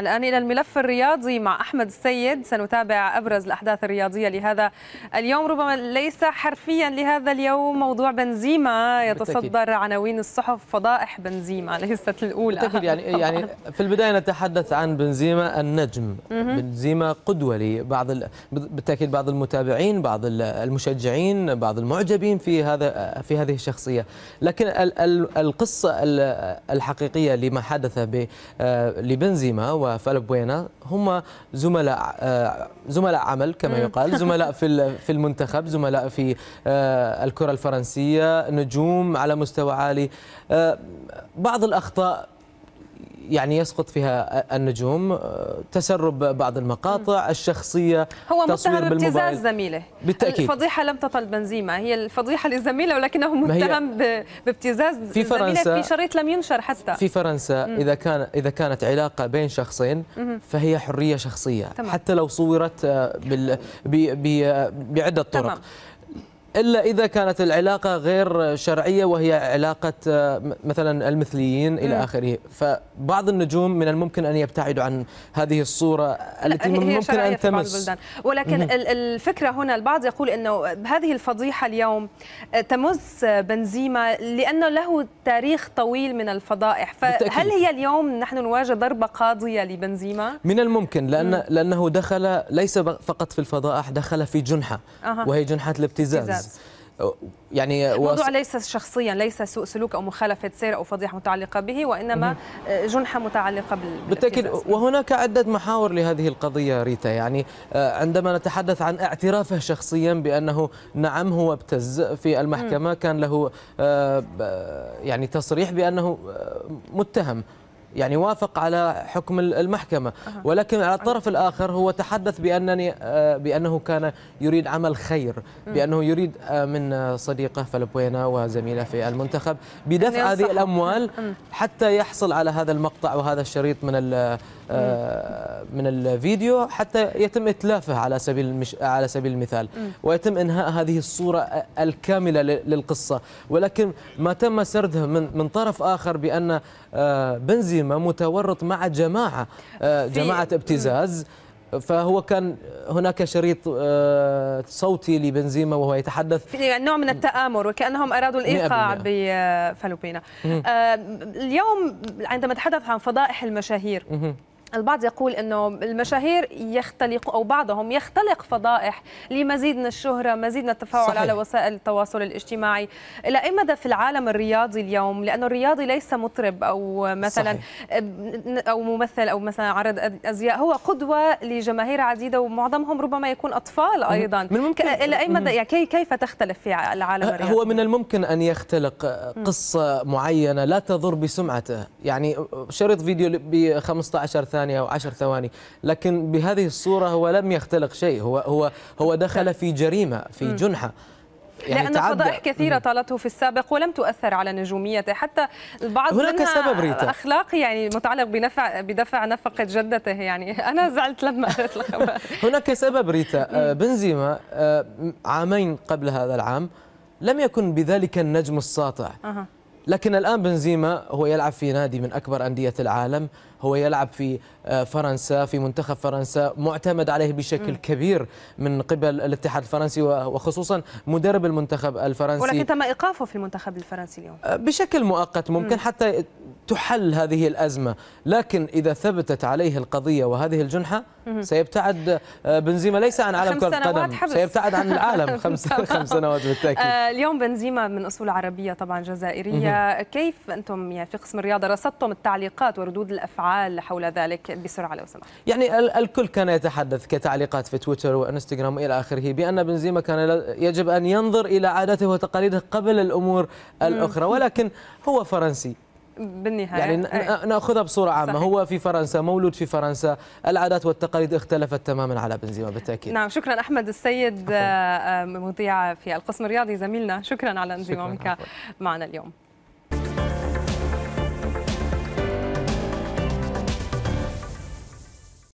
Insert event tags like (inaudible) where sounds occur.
الآن إلى الملف الرياضي مع أحمد السيد سنتابع أبرز الأحداث الرياضية لهذا اليوم ربما ليس حرفيا لهذا اليوم موضوع بنزيما يتصدر عناوين الصحف فضائح بنزيما (laughs) ليست الأولى بالتأكيد يعني, يعني في البداية نتحدث عن بنزيما النجم بنزيما قدوة لبعض بالتأكيد بعض المتابعين بعض المشجعين بعض المعجبين في هذا في هذه الشخصية لكن القصة الحقيقية لما حدث آه، لبنزيما وفالبوينا هم زملاء آه، زملاء عمل كما يقال زملاء في في المنتخب زملاء في آه، الكره الفرنسيه نجوم على مستوى عالي آه، بعض الاخطاء يعني يسقط فيها النجوم آه، تسرب بعض المقاطع الشخصية هو متهم ابتزاز زميله بالتأكيد الفضيحة لم تطل بنزيما هي الفضيحة لزميله ولكنه متهم بابتزاز في فرنسا في شريط لم ينشر حتى في فرنسا مم. إذا كان إذا كانت علاقة بين شخصين فهي حرية شخصية تمام. حتى لو صورت آه، آه، بعدة طرق تمام. الا اذا كانت العلاقه غير شرعيه وهي علاقه مثلا المثليين الى اخره فبعض النجوم من الممكن ان يبتعدوا عن هذه الصوره التي من ممكن ان تمس ولكن الفكره هنا البعض يقول انه هذه الفضيحه اليوم آه، تمس بنزيما لانه له تاريخ طويل من الفضائح فهل هي اليوم نحن نواجه ضربه قاضيه لبنزيما من الممكن لان لانه دخل ليس فقط في الفضائح دخل في جنحه وهي جنحه الابتزاز يعني الموضوع وص... ليس شخصيا ليس سوء سلوك او مخالفه سير او فضيحه متعلقه به وانما آه، جنحه متعلقه بال... بالتاكيد وهناك عده محاور لهذه القضيه ريتا يعني آه، عندما نتحدث عن اعترافه شخصيا بانه نعم هو ابتز في المحكمه كان له آه، يعني تصريح بانه متهم يعني وافق على حكم المحكمة ولكن على الطرف الآخر هو تحدث بأنني آه، بأنه كان يريد عمل خير بأنه يريد آه، من صديقه فلبوينا وزميله في المنتخب بدفع هذه الأموال حتى يحصل على هذا المقطع وهذا الشريط من آه، من الفيديو حتى يتم اتلافه على سبيل المش... على سبيل المثال ويتم انهاء هذه الصوره الكامله للقصه ولكن ما تم سرده من من طرف اخر بان آه، بنزيما متورط مع جماعه آه، جماعه ابتزاز فهو كان هناك شريط صوتي لبنزيما وهو يتحدث في نوع من التآمر وكأنهم أرادوا الإيقاع بفلوبينا اليوم عندما تحدث عن فضائح المشاهير البعض يقول انه المشاهير يختلق او بعضهم يختلق فضائح لمزيد من الشهره، مزيد من التفاعل على وسائل التواصل الاجتماعي، الى اي مدى في العالم الرياضي اليوم لانه الرياضي ليس مطرب او مثلا صحيح. او ممثل او مثلا عرض ازياء، هو قدوه لجماهير عديده ومعظمهم ربما يكون اطفال ايضا من ممكن الى اي مدى يعني كيف تختلف في العالم أه، الرياضي؟ هو من الممكن ان يختلق أه، قصه معينه لا تضر بسمعته، يعني أه، شريط فيديو ب 15 ثانيه ثانية أو عشر ثواني لكن بهذه الصورة هو لم يختلق شيء هو هو هو دخل في جريمة في جنحة يعني لأن فضائح كثيرة طالته في السابق ولم تؤثر على نجوميته حتى البعض هناك سبب ريتا أخلاق يعني متعلق بنفع بدفع نفقة جدته يعني أنا زعلت لما قرأت الخبر (laughs) هناك سبب ريتا آه، بنزيما آه، عامين قبل هذا العام لم يكن بذلك النجم الساطع أه. لكن الآن بنزيما هو يلعب في نادي من أكبر أندية العالم هو يلعب في آه، فرنسا في منتخب فرنسا معتمد عليه بشكل كبير من قبل الاتحاد الفرنسي وخصوصا مدرب المنتخب الفرنسي ولكن تم إيقافه في المنتخب الفرنسي اليوم آه، بشكل مؤقت ممكن حتى تحل هذه الأزمة لكن إذا ثبتت عليه القضية وهذه الجنحة سيبتعد آه، بنزيما ليس عن عالم كرة القدم سيبتعد عن العالم (laughs) خمس خمس سنوات بالتاكيد آه، اليوم بنزيما من اصول عربيه طبعا جزائريه كيف انتم يعني في قسم الرياضه رصدتم التعليقات وردود الافعال حول ذلك بسرعه لو سمحت يعني الكل كان يتحدث كتعليقات في تويتر وانستغرام والى اخره بان بنزيما كان يجب ان ينظر الى عاداته وتقاليده قبل الامور الاخرى ولكن هو فرنسي بالنهايه يعني أي. ناخذها بصوره عامه صحيح. هو في فرنسا مولود في فرنسا العادات والتقاليد اختلفت تماما على بنزيما بالتاكيد نعم شكرا احمد السيد آه، آه، مذيع في القسم الرياضي زميلنا شكرا على انضمامك معنا اليوم